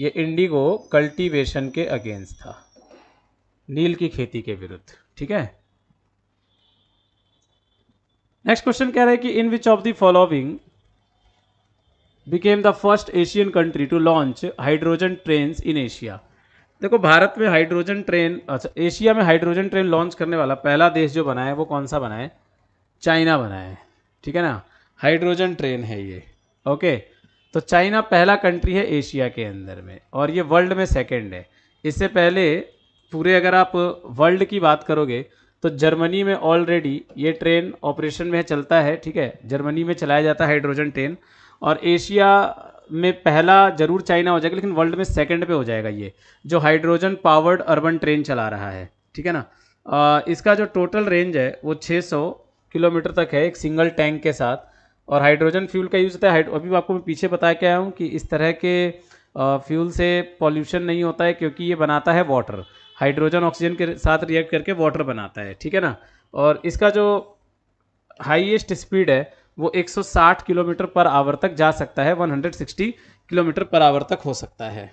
ये इंडिगो कल्टीवेशन के अगेंस्ट था नील की खेती के विरुद्ध ठीक है नेक्स्ट क्वेश्चन कह रहे हैं कि in which of the following became the first Asian country to launch hydrogen train in Asia देखो भारत में हाइड्रोजन ट्रेन अच्छा एशिया में हाइड्रोजन ट्रेन लॉन्च करने वाला पहला देश जो बनाया है वो कौन सा बनाए है चाइना बनाए है ठीक है ना हाइड्रोजन ट्रेन है ये ओके तो चाइना पहला कंट्री है एशिया के अंदर में और ये वर्ल्ड में सेकेंड है इससे पहले पूरे अगर आप वर्ल्ड की बात करोगे तो जर्मनी में ऑलरेडी ये ट्रेन ऑपरेशन में चलता है ठीक है जर्मनी में चलाया जाता है हाइड्रोजन ट्रेन और एशिया में पहला जरूर चाइना हो जाएगा लेकिन वर्ल्ड में सेकंड पे हो जाएगा ये जो हाइड्रोजन पावर्ड अर्बन ट्रेन चला रहा है ठीक है ना आ, इसका जो टोटल रेंज है वो 600 किलोमीटर तक है एक सिंगल टैंक के साथ और हाइड्रोजन फ्यूल का यूज़ होता है अभी आपको मैं पीछे बता के आया हूँ कि इस तरह के फ्यूल से पॉल्यूशन नहीं होता है क्योंकि ये बनाता है वाटर हाइड्रोजन ऑक्सीजन के साथ रिएक्ट करके वाटर बनाता है ठीक है ना और इसका जो हाईएस्ट स्पीड है वो 160 किलोमीटर पर आवर तक जा सकता है 160 किलोमीटर पर आवर तक हो सकता है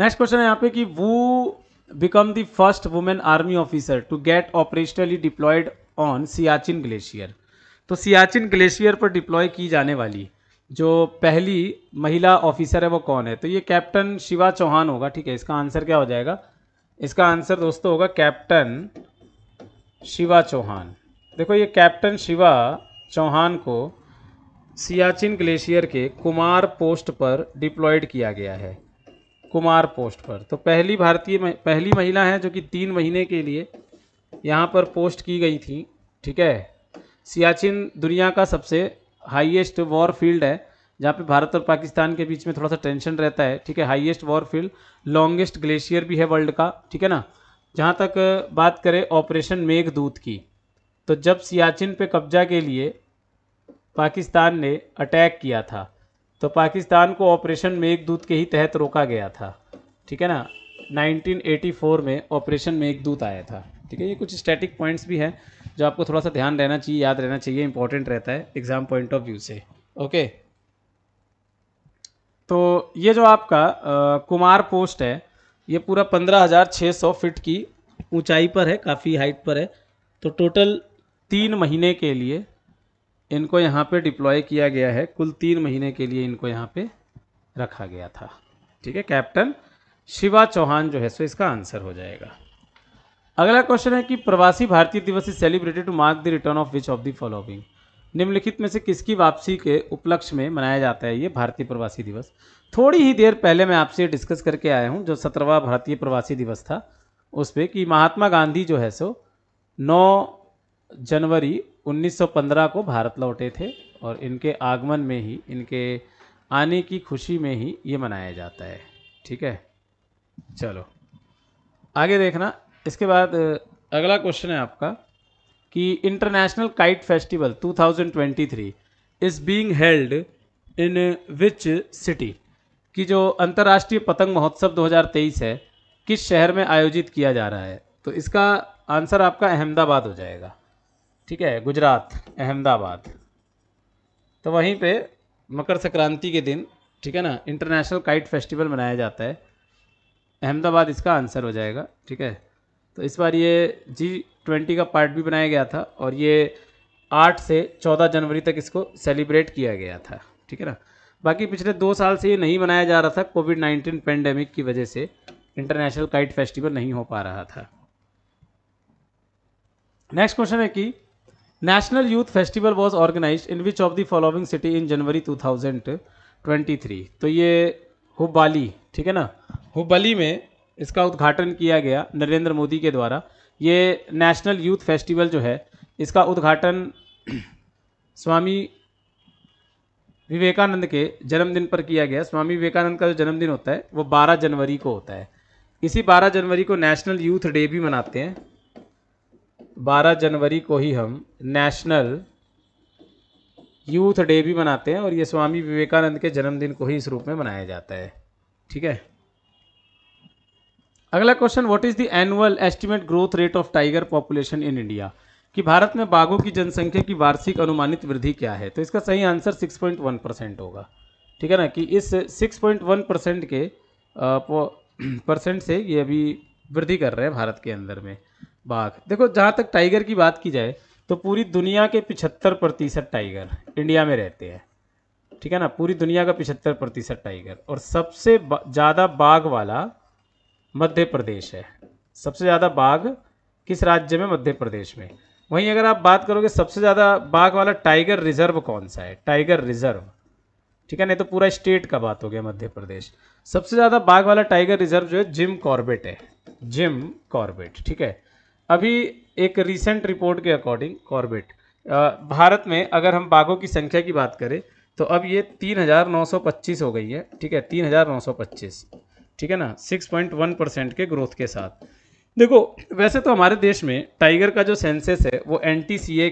नेक्स्ट क्वेश्चन है यहाँ पे कि who become the first women army officer to get operationally deployed on Siachen glacier तो सियाचिन ग्लेशियर पर डिप्लॉय की जाने वाली जो पहली महिला ऑफिसर है वो कौन है तो ये कैप्टन शिवा चौहान होगा ठीक है इसका आंसर क्या हो जाएगा इसका आंसर दोस्तों होगा कैप्टन शिवा चौहान देखो ये कैप्टन शिवा चौहान को सियाचिन ग्लेशियर के कुमार पोस्ट पर डिप्लॉयड किया गया है कुमार पोस्ट पर तो पहली भारतीय पहली महिला हैं जो कि तीन महीने के लिए यहाँ पर पोस्ट की गई थी ठीक है सियाचिन दुनिया का सबसे हाईएस्ट वॉर फील्ड है जहाँ पे भारत और पाकिस्तान के बीच में थोड़ा सा टेंशन रहता है ठीक है highest war field longest glacier भी है वर्ल्ड का ठीक है ना जहाँ तक बात करें ऑपरेशन मेघदूत की तो जब सियाचिन पे कब्जा के लिए पाकिस्तान ने अटैक किया था तो पाकिस्तान को ऑपरेशन मेघदूत के ही तहत रोका गया था ठीक है ना 1984 में ऑपरेशन मेघदूत आया था ठीक है ये कुछ स्टैटिक पॉइंट्स भी हैं जो आपको थोड़ा सा ध्यान रहना चाहिए याद रहना चाहिए इंपॉर्टेंट रहता है एग्ज़ाम पॉइंट ऑफ व्यू से ओके तो ये जो आपका आ, कुमार पोस्ट है ये पूरा पंद्रह हज़ार छः सौ फिट की ऊंचाई पर है काफ़ी हाइट पर है तो टोटल तीन महीने के लिए इनको यहाँ पे डिप्लॉय किया गया है कुल तीन महीने के लिए इनको यहाँ पे रखा गया था ठीक है कैप्टन शिवा चौहान जो है सो इसका आंसर हो जाएगा अगला क्वेश्चन है कि Pravasi Bharatiya Divas is celebrated to mark the return of which of the following निम्नलिखित में से किसकी वापसी के उपलक्ष्य में मनाया जाता है ये भारतीय प्रवासी दिवस थोड़ी ही देर पहले मैं आपसे डिस्कस करके आया हूँ जो सत्रहवा भारतीय प्रवासी दिवस था उस पर कि महात्मा गांधी जो है सो 9 जनवरी 1915 को भारत लौटे थे और इनके आगमन में ही इनके आने की खुशी में ही ये मनाया जाता है ठीक है चलो आगे देखना इसके बाद अगला क्वेश्चन है आपका कि international kite festival 2023 is being held in which city कि जो अंतर्राष्ट्रीय पतंग महोत्सव 2023 है किस शहर में आयोजित किया जा रहा है तो इसका आंसर आपका अहमदाबाद हो जाएगा ठीक है गुजरात अहमदाबाद तो वहीं पे मकर संक्रांति के दिन ठीक है ना इंटरनेशनल काइट फेस्टिवल मनाया जाता है अहमदाबाद इसका आंसर हो जाएगा ठीक है तो इस बार ये जी ट्वेंटी का पार्ट भी बनाया गया था और ये आठ से चौदह जनवरी तक इसको सेलिब्रेट किया गया था ठीक है ना बाकी पिछले दो साल से ये नहीं मनाया जा रहा था कोविड नाइन्टीन पेंडेमिक की वजह से इंटरनेशनल काइट फेस्टिवल नहीं हो पा रहा था नेक्स्ट क्वेश्चन है कि national youth festival was organize in which of the following city in January 2023 तो ये हुबाली ठीक है ना हुबाली में इसका उद्घाटन किया गया नरेंद्र मोदी के द्वारा ये नेशनल यूथ फेस्टिवल जो है इसका उद्घाटन स्वामी विवेकानंद के जन्मदिन पर किया गया स्वामी विवेकानंद का जो जन्मदिन होता है वो 12 जनवरी को होता है इसी 12 जनवरी को नेशनल यूथ डे भी मनाते हैं 12 जनवरी को ही हम नेशनल यूथ डे भी मनाते हैं और ये स्वामी विवेकानंद के जन्मदिन को ही इस रूप में मनाया जाता है ठीक है अगला question what is the annual estimate growth rate of tiger population in India कि भारत में बाघों की जनसंख्या की वार्षिक अनुमानित वृद्धि क्या है तो इसका सही आंसर 6.1 परसेंट होगा ठीक है ना कि इस 6.1 परसेंट के परसेंट से ये अभी वृद्धि कर रहे हैं भारत के अंदर में बाघ देखो जहाँ तक टाइगर की बात की जाए तो पूरी दुनिया के पिछहत्तर प्रतिशत टाइगर इंडिया में रहते हैं ठीक है ना पूरी दुनिया का पिछहत्तर प्रतिशत टाइगर और सबसे ज़्यादा बाघ वाला मध्य प्रदेश है सबसे ज़्यादा बाघ किस राज्य में मध्य प्रदेश में वहीं अगर आप बात करोगे सबसे ज़्यादा बाघ वाला टाइगर रिजर्व कौन सा है टाइगर रिजर्व ठीक है नहीं तो पूरा स्टेट का बात हो गया मध्य प्रदेश सबसे ज़्यादा बाघ वाला टाइगर रिजर्व जो है जिम कॉर्बेट है जिम कॉर्बेट ठीक है अभी एक रिसेंट रिपोर्ट के अकॉर्डिंग कॉर्बेट भारत में अगर हम बाघों की संख्या की बात करें तो अब ये तीन हो गई है ठीक है तीन ठीक है ना 6.1 परसेंट के ग्रोथ के साथ देखो वैसे तो हमारे देश में टाइगर का जो सेंसेस है वो एन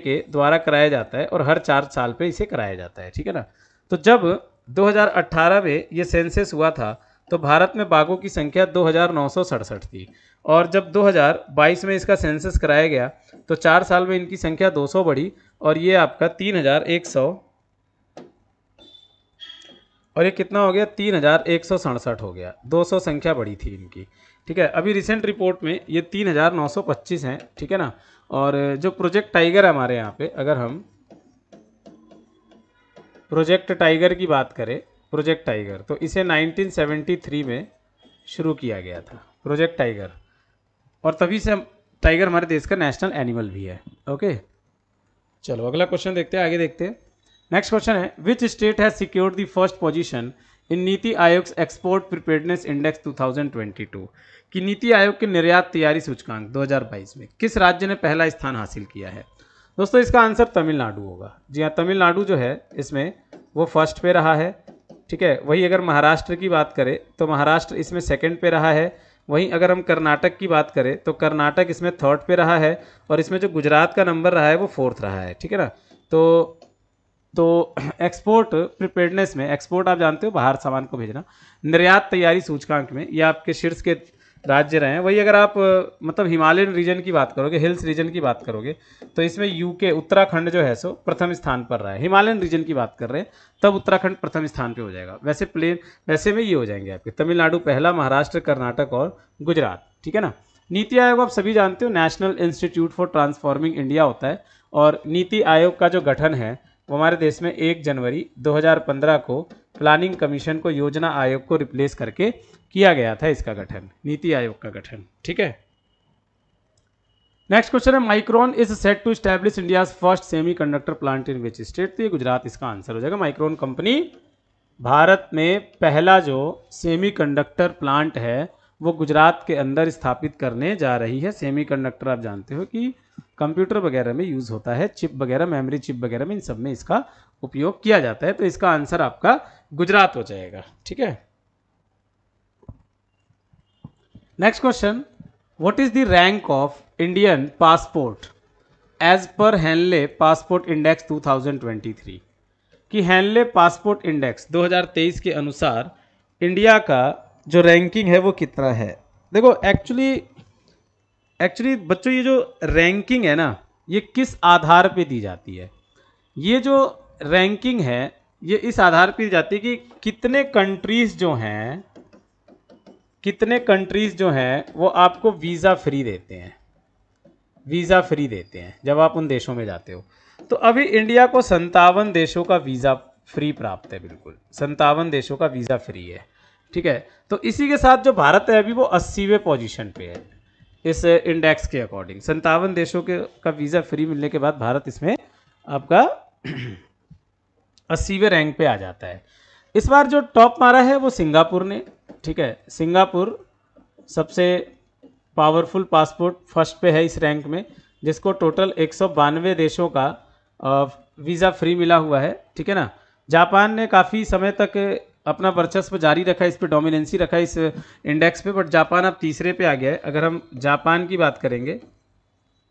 के द्वारा कराया जाता है और हर चार साल पे इसे कराया जाता है ठीक है ना तो जब 2018 में ये सेंसेस हुआ था तो भारत में बाघों की संख्या दो थी और जब 2022 में इसका सेंसस कराया गया तो चार साल में इनकी संख्या 200 बढ़ी और ये आपका तीन और ये कितना हो गया तीन हज़ार एक सौ सड़सठ हो गया दो सौ संख्या बढ़ी थी इनकी ठीक है अभी रिसेंट रिपोर्ट में ये तीन हज़ार नौ सौ पच्चीस हैं ठीक है ना और जो प्रोजेक्ट टाइगर है हमारे यहाँ पे अगर हम प्रोजेक्ट टाइगर की बात करें प्रोजेक्ट टाइगर तो इसे 1973 में शुरू किया गया था प्रोजेक्ट टाइगर और तभी से टाइगर हमारे देश का नेशनल एनिमल भी है ओके चलो अगला क्वेश्चन देखते हैं आगे देखते हैं नेक्स्ट क्वेश्चन है which state has secured the first position in NITI Aayog export preparedness index 2022 कि नीति आयोग के निर्यात तैयारी सूचकांक 2022 में किस राज्य ने पहला स्थान हासिल किया है दोस्तों इसका आंसर तमिलनाडु होगा जी हाँ तमिलनाडु जो है इसमें वो फर्स्ट पे रहा है ठीक है वही अगर महाराष्ट्र की बात करें तो महाराष्ट्र इसमें सेकेंड पे रहा है वहीं अगर हम कर्नाटक की बात करें तो कर्नाटक इसमें थर्ड पे रहा है और इसमें जो गुजरात का नंबर रहा है वो फोर्थ रहा है ठीक है ना तो तो एक्सपोर्ट प्रिपेयर्डनेस में एक्सपोर्ट आप जानते हो बाहर सामान को भेजना निर्यात तैयारी सूचकांक में ये आपके शीर्ष के राज्य रहे हैं वही अगर आप मतलब हिमालयन रीजन की बात करोगे हिल्स रीजन की बात करोगे तो इसमें यूके उत्तराखंड जो है सो प्रथम स्थान पर रहा है हिमालयन रीजन की बात कर रहे हैं तब उत्तराखंड प्रथम स्थान पे हो जाएगा वैसे प्लेन वैसे में ये हो जाएंगे आपके तमिलनाडु पहला महाराष्ट्र कर्नाटक और गुजरात ठीक है ना नीति आयोग आप सभी जानते हो national institute for transforming India होता है और नीति आयोग का जो गठन है वो हमारे देश में एक जनवरी 2015 को प्लानिंग कमीशन को योजना आयोग को रिप्लेस करके किया गया था इसका गठन नीति आयोग का गठन ठीक है नेक्स्ट क्वेश्चन है Micron is set to establish India first semiconductor plant in which state तो ये गुजरात इसका आंसर हो जाएगा माइक्रोन कंपनी भारत में पहला जो सेमी कंडक्टर प्लांट है वो गुजरात के अंदर स्थापित करने जा रही है सेमी कंडक्टर आप जानते हो कि कंप्यूटर वगैरह में यूज़ होता है चिप वगैरह मेमोरी चिप वगैरह में इन सब में इसका उपयोग किया जाता है तो इसका आंसर आपका गुजरात हो जाएगा ठीक है next question what is the rank of Indian passport as per Henley passport index 2023 कि हैनले पासपोर्ट इंडेक्स 2023 के अनुसार इंडिया का जो रैंकिंग है वो कितना है देखो एक्चुअली एक्चुअली बच्चों ये जो रैंकिंग है ना ये किस आधार पे दी जाती है ये जो रैंकिंग है ये इस आधार पे दी जाती है कि कितने कंट्रीज़ जो हैं कितने कंट्रीज़ जो हैं वो आपको वीज़ा फ्री देते हैं वीज़ा फ्री देते हैं जब आप उन देशों में जाते हो तो अभी इंडिया को संतावन देशों का वीज़ा फ्री प्राप्त है बिल्कुल संतावन देशों का वीज़ा फ्री है ठीक है तो इसी के साथ जो भारत है अभी वो अस्सीवें पोजीशन पे है इस इंडेक्स के अकॉर्डिंग संतावन देशों के का वीज़ा फ्री मिलने के बाद भारत इसमें आपका अस्सीवें रैंक पे आ जाता है इस बार जो टॉप मारा है वो सिंगापुर ने ठीक है सिंगापुर सबसे पावरफुल पासपोर्ट फर्स्ट पे है इस रैंक में जिसको टोटल एक देशों का वीज़ा फ्री मिला हुआ है ठीक है ना जापान ने काफ़ी समय तक अपना वर्चस्व जारी रखा इस पर डोमिनेंसी रखा इस इंडेक्स पे बट जापान अब तीसरे पे आ गया है अगर हम जापान की बात करेंगे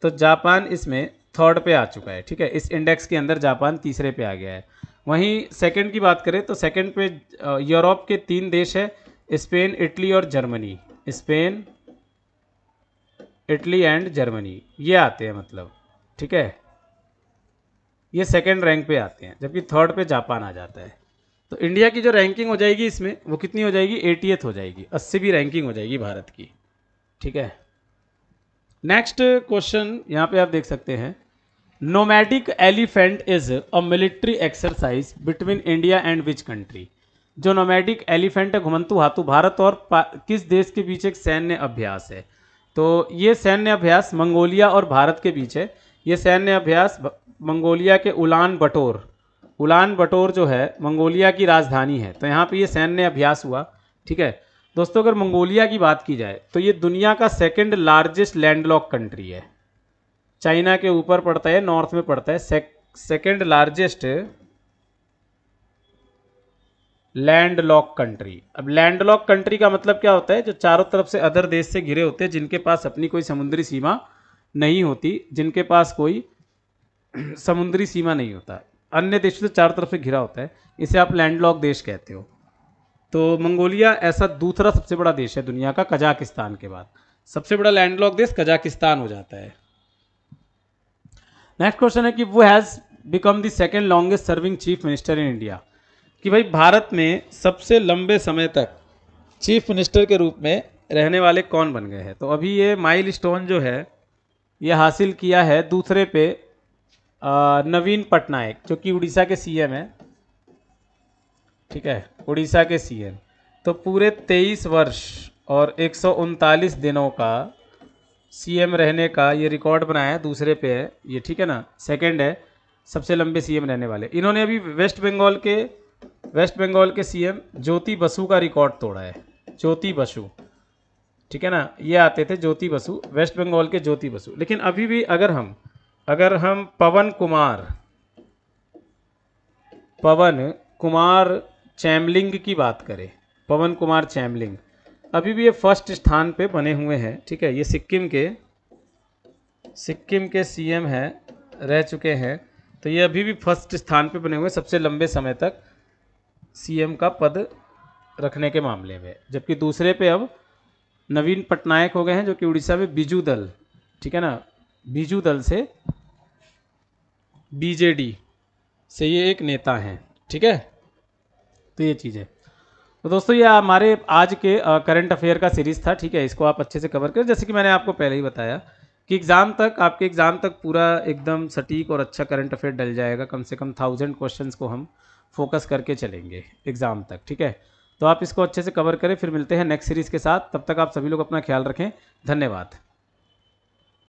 तो जापान इसमें थर्ड पे आ चुका है ठीक है इस इंडेक्स के अंदर जापान तीसरे पे आ गया है वहीं सेकंड की बात करें तो सेकंड पे यूरोप के तीन देश है स्पेन इटली और Germany Spain Italy and Germany ये आते हैं मतलब ठीक है ये सेकेंड रैंक पे आते हैं जबकि थर्ड पर जापान आ जाता है तो इंडिया की जो रैंकिंग हो जाएगी इसमें वो कितनी हो जाएगी एटीएथ हो जाएगी अस्सी भी रैंकिंग हो जाएगी भारत की ठीक है नेक्स्ट क्वेश्चन यहाँ पे आप देख सकते हैं Nomadic Elephant is a military exercise between India and which country जो नोमैटिक एलिफेंट है घुमंतु हाथू भारत और किस देश के बीच एक सैन्य अभ्यास है तो ये सैन्य अभ्यास मंगोलिया और भारत के बीच है ये सैन्य अभ्यास मंगोलिया के उलान बटोर उलान बटोर जो है मंगोलिया की राजधानी है तो यहाँ पे ये सैन्य अभ्यास हुआ ठीक है दोस्तों अगर मंगोलिया की बात की जाए तो ये दुनिया का सेकंड लार्जेस्ट लैंडलॉक कंट्री है चाइना के ऊपर पड़ता है नॉर्थ में पड़ता है सेकंड लार्जेस्ट लैंडलॉक कंट्री अब लैंडलॉक कंट्री का मतलब क्या होता है जो चारों तरफ से अदर देश से घिरे होते हैं जिनके पास अपनी कोई समुद्री सीमा नहीं होती जिनके पास कोई समुद्री सीमा नहीं होता अन्य देशों से चार तरफ से घिरा होता है इसे आप लैंडलॉक देश कहते हो तो मंगोलिया ऐसा दूसरा सबसे बड़ा देश है दुनिया का कजाकिस्तान के बाद सबसे बड़ा लैंडलॉक देश कजाकिस्तान हो जाता है नेक्स्ट क्वेश्चन है कि वो has become the second longest serving chief minister in India कि भाई भारत में सबसे लंबे समय तक चीफ मिनिस्टर के रूप में रहने वाले कौन बन गए हैं तो अभी ये माइल स्टोन जो है ये हासिल किया है दूसरे पे नवीन पटनायक जो कि उड़ीसा के सीएम है ठीक है उड़ीसा के सीएम तो पूरे तेईस वर्ष और एक दिनों का सीएम रहने का ये रिकॉर्ड बनाया है दूसरे पे है ये ठीक है ना सेकंड है सबसे लंबे सीएम रहने वाले इन्होंने अभी वेस्ट बंगाल के वेस्ट बंगाल के सीएम ज्योति बसु का रिकॉर्ड तोड़ा है ज्योति बसु ठीक है ना ये आते थे ज्योति बसु वेस्ट बंगाल के ज्योति बसु लेकिन अभी भी अगर हम अगर हम पवन कुमार पवन कुमार चैमलिंग की बात करें पवन कुमार चैमलिंग अभी भी ये फर्स्ट स्थान पे बने हुए हैं ठीक है ये सिक्किम के सिक्किम के सीएम हैं रह चुके हैं तो ये अभी भी फर्स्ट स्थान पे बने हुए सबसे लंबे समय तक सीएम का पद रखने के मामले में जबकि दूसरे पे अब नवीन पटनायक हो गए हैं जो कि उड़ीसा में बिजू दल ठीक है ना बीजू दल से बीजेडी से ये एक नेता हैं ठीक है तो ये चीज़ है तो दोस्तों ये हमारे आज के करंट अफेयर का सीरीज़ था ठीक है इसको आप अच्छे से कवर करें जैसे कि मैंने आपको पहले ही बताया कि एग्ज़ाम तक आपके एग्ज़ाम तक पूरा एकदम सटीक और अच्छा करंट अफेयर डल जाएगा कम से कम थाउजेंड क्वेश्चंस को हम फोकस करके चलेंगे एग्ज़ाम तक ठीक है तो आप इसको अच्छे से कवर करें फिर मिलते हैं नेक्स्ट सीरीज़ के साथ तब तक आप सभी लोग अपना ख्याल रखें धन्यवाद